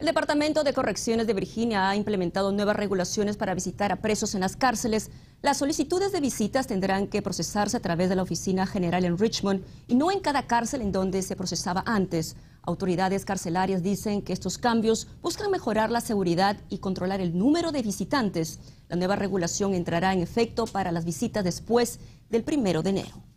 El Departamento de Correcciones de Virginia ha implementado nuevas regulaciones para visitar a presos en las cárceles. Las solicitudes de visitas tendrán que procesarse a través de la Oficina General en Richmond y no en cada cárcel en donde se procesaba antes. Autoridades carcelarias dicen que estos cambios buscan mejorar la seguridad y controlar el número de visitantes. La nueva regulación entrará en efecto para las visitas después del primero de enero.